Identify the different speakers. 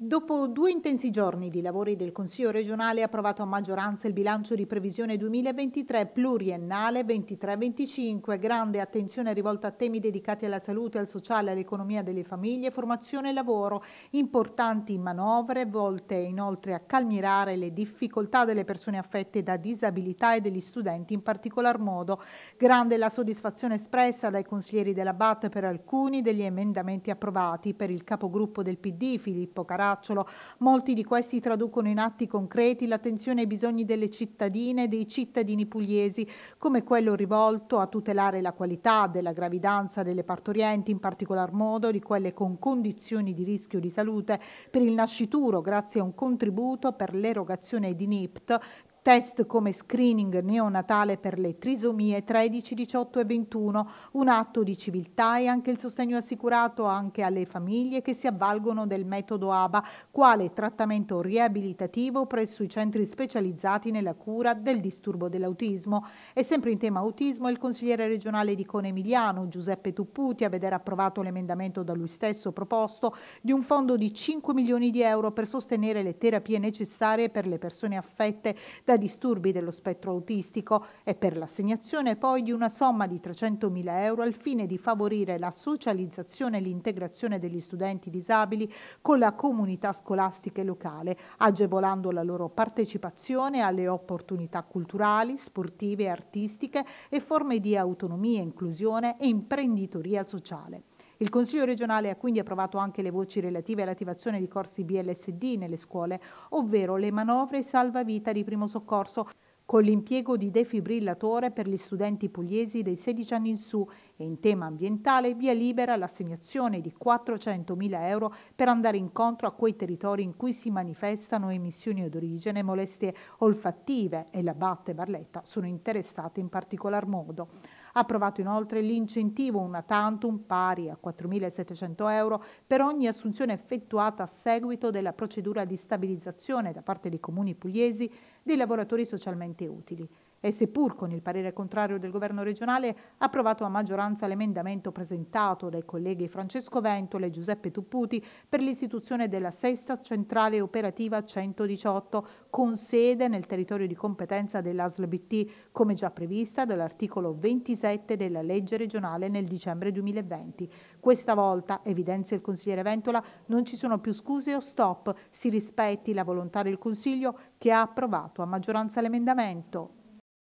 Speaker 1: Dopo due intensi giorni di lavori del Consiglio regionale approvato a maggioranza il bilancio di previsione 2023 pluriennale 23-25, grande attenzione rivolta a temi dedicati alla salute, al sociale, all'economia delle famiglie, formazione e lavoro, importanti manovre volte inoltre a calmierare le difficoltà delle persone affette da disabilità e degli studenti in particolar modo. Grande la soddisfazione espressa dai consiglieri della BAT per alcuni degli emendamenti approvati per il capogruppo del PD Filippo Carà Caracciolo. Molti di questi traducono in atti concreti l'attenzione ai bisogni delle cittadine e dei cittadini pugliesi, come quello rivolto a tutelare la qualità della gravidanza delle partorienti, in particolar modo di quelle con condizioni di rischio di salute per il nascituro, grazie a un contributo per l'erogazione di NIPT test come screening neonatale per le trisomie 13, 18 e 21, un atto di civiltà e anche il sostegno assicurato anche alle famiglie che si avvalgono del metodo ABA quale trattamento riabilitativo presso i centri specializzati nella cura del disturbo dell'autismo. E sempre in tema autismo il consigliere regionale di Cone Emiliano Giuseppe Tupputi a vedere approvato l'emendamento da lui stesso proposto di un fondo di 5 milioni di euro per sostenere le terapie necessarie per le persone affette da disturbi dello spettro autistico e per l'assegnazione poi di una somma di 300.000 euro al fine di favorire la socializzazione e l'integrazione degli studenti disabili con la comunità scolastica e locale, agevolando la loro partecipazione alle opportunità culturali, sportive, artistiche e forme di autonomia, inclusione e imprenditoria sociale. Il Consiglio regionale ha quindi approvato anche le voci relative all'attivazione di corsi BLSD nelle scuole, ovvero le manovre salvavita di primo soccorso con l'impiego di defibrillatore per gli studenti pugliesi dei 16 anni in su e in tema ambientale via libera l'assegnazione di 400.000 euro per andare incontro a quei territori in cui si manifestano emissioni d'origine, molestie olfattive e la Batte Barletta sono interessate in particolar modo. Ha Approvato inoltre l'incentivo una tantum pari a 4.700 euro per ogni assunzione effettuata a seguito della procedura di stabilizzazione da parte dei comuni pugliesi dei lavoratori socialmente utili e seppur con il parere contrario del governo regionale ha approvato a maggioranza l'emendamento presentato dai colleghi Francesco Ventola e Giuseppe Tupputi per l'istituzione della sesta centrale operativa 118 con sede nel territorio di competenza dell'ASLBT come già prevista dall'articolo 27 della legge regionale nel dicembre 2020. Questa volta, evidenzia il consigliere Ventola, non ci sono più scuse o stop, si rispetti la volontà del Consiglio che ha approvato a maggioranza l'emendamento.